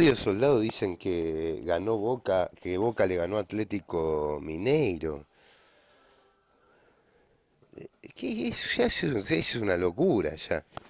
Varios soldados dicen que ganó Boca, que Boca le ganó Atlético Mineiro. Eh, ¿Qué es una locura ya.